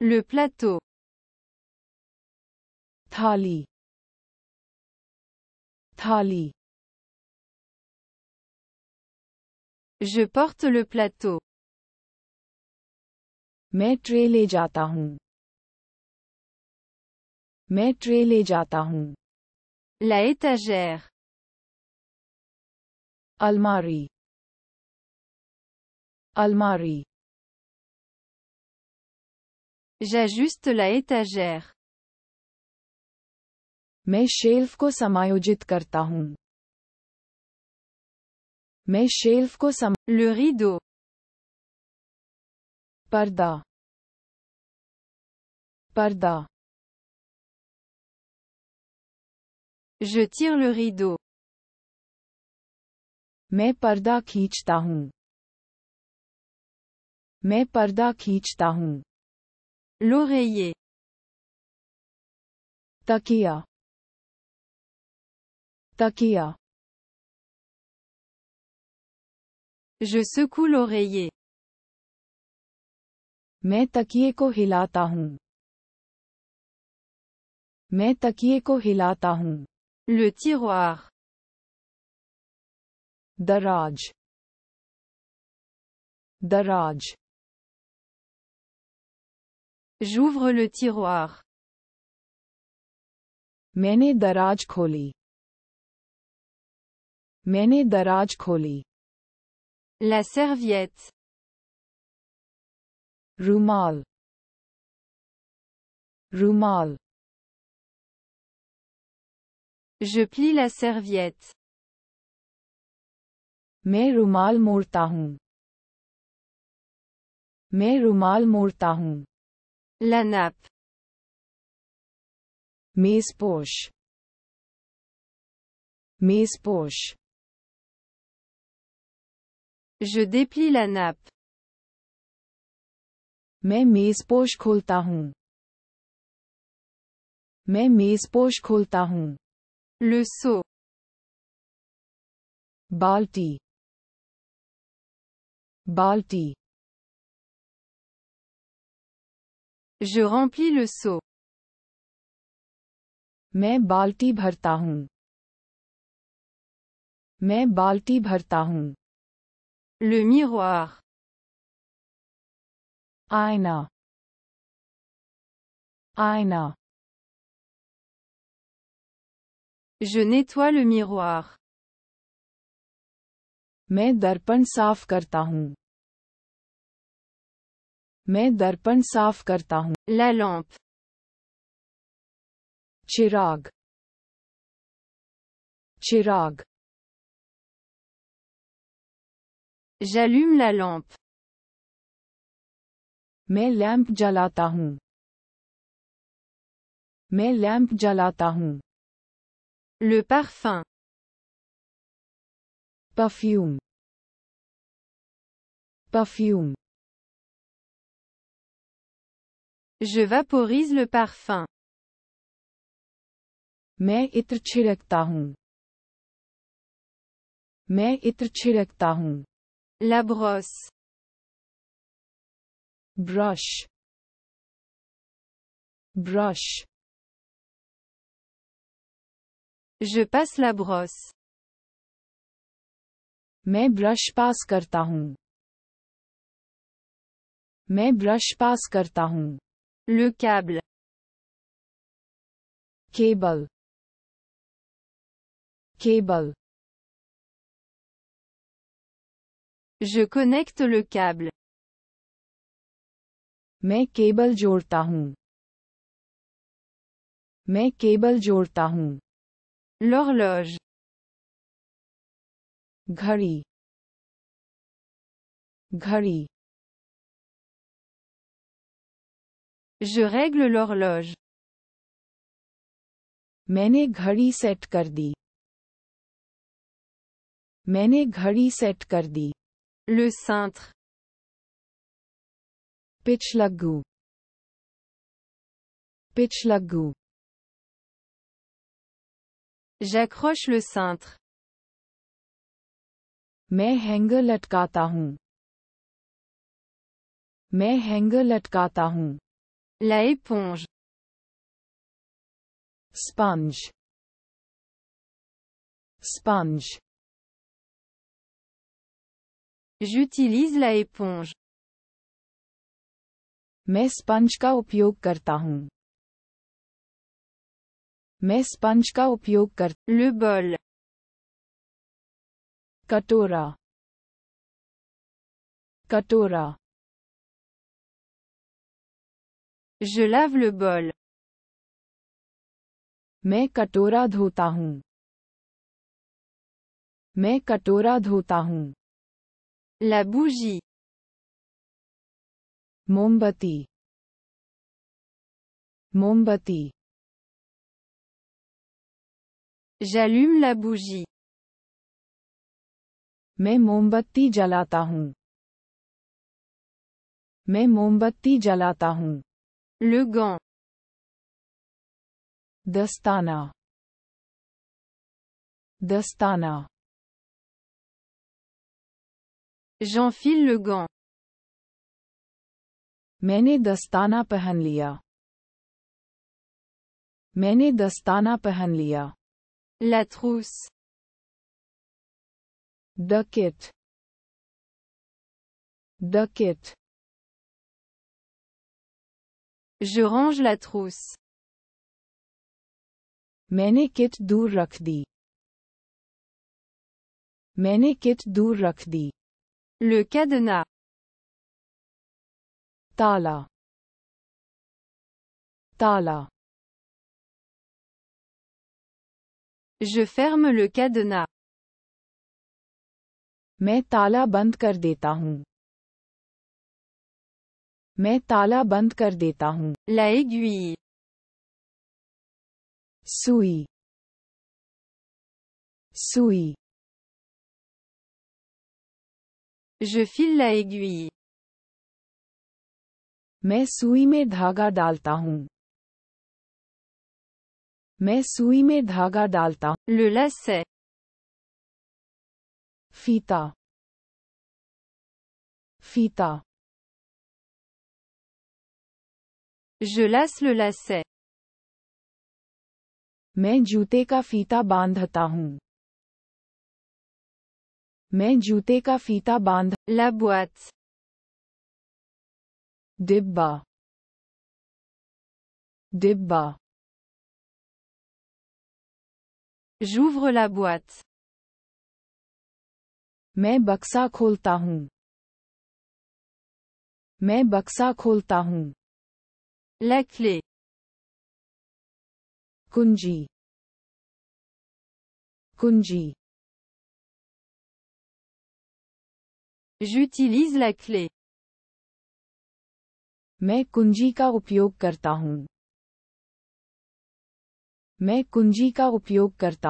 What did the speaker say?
Le plateau. Thali. Thali. Je porte le plateau. मैं tray ले जाता La étagère. Almari. Almari. J'ajuste la étagère. Mais shelf Mes samayojit karta hoon. Mais shelf ko Le rideau. Parda. Parda. Je tire le rideau. Me parda kheenchta Me parda kheenchta L'oreiller. Takia. Takia. Je secoue l'oreiller. Je secoue ko hilata secoue l'oreiller. ko hilata Le tiroir. Daraj. Daraj. J'ouvre le tiroir. Mene daraj kholi. Mene daraj kholi. La serviette. Rumal. Rumal. Je plie la serviette. Mai rumal murtahun. Mai rumal murtahun. La nappe. Mes poches. Mes poches. Je déplie la nappe. Mais mes poches coltahon. Mais mes poches Le seau. Balti. Balti. Je remplis le seau. mais बाल्टी भरता Mais Le miroir. Aina. Aina. Je nettoie le miroir. mais मैं दर्पण साफ करता हूँ La चिराग चिराग J'allume la मैं लैंप जलाता हूँ मैं लैंप जलाता हूँ Le parfum. Perfume perfume je vaporise le parfum. mais itre chilectang. mais la brosse. brush. brush. je passe la brosse. mais brush pas cartang. mais brush pas cartang. Le câble. Cable. Cable. Je connecte le câble. Mes cable जोड़ता Mes cable cable L'horloge. घड़ी घड़ी Je règle l'horloge. मैंने घड़ी set कर दी मैंने घड़ी set कर दी Le cintre. पिछलग्गू पिछलग्गू J'accroche le cintre. मैं हैंगर लटकाता हूँ मैं हैंगर लटकाता हूँ La éponge. Sponge. Sponge. J'utilise la éponge. Mes sponge ka upyog karta hun. Mais sponge Le bol. Katora. Katora. Je lave le bol. मैं कटोरा धोता हूँ मैं कटोरा धोता हूँ La मोमबत्ती मोमबत्ती J'allume la मैं मोमबत्ती जलाता हूँ मैं मोमबत्ती जलाता हूँ Le gant. Dastana. Dastana. J'enfile le gant. Maine dastana pehen liya. Maine dastana pehen liya. La trousse. The kit. The kit. Je range la trousse. Mene kit rakdi. Mene kit rakdi. Le cadenas. Tala. Tala. Je ferme le cadenas. Mais tala band kar deta मैं ताला बंद कर देता हूँ La सुई सुई Je file la aiguille. मैं सुई में धागा डालता हूँ मैं सुई में धागा डालता हूँ Le lacet. फीता फीता Je lasse le lacet. मैं जूते का फीता बांधता हूँ मैं जूते का फीता बांध La डिब्बा डिब्बा J'ouvre la boîte. मैं बक्सा खोलता हूँ मैं बक्सा खोलता हूँ La clé. Kunji. Kunji. J'utilise la clé. मैं कुंजी का उपयोग करता हूँ मैं कुंजी का उपयोग करता हूँ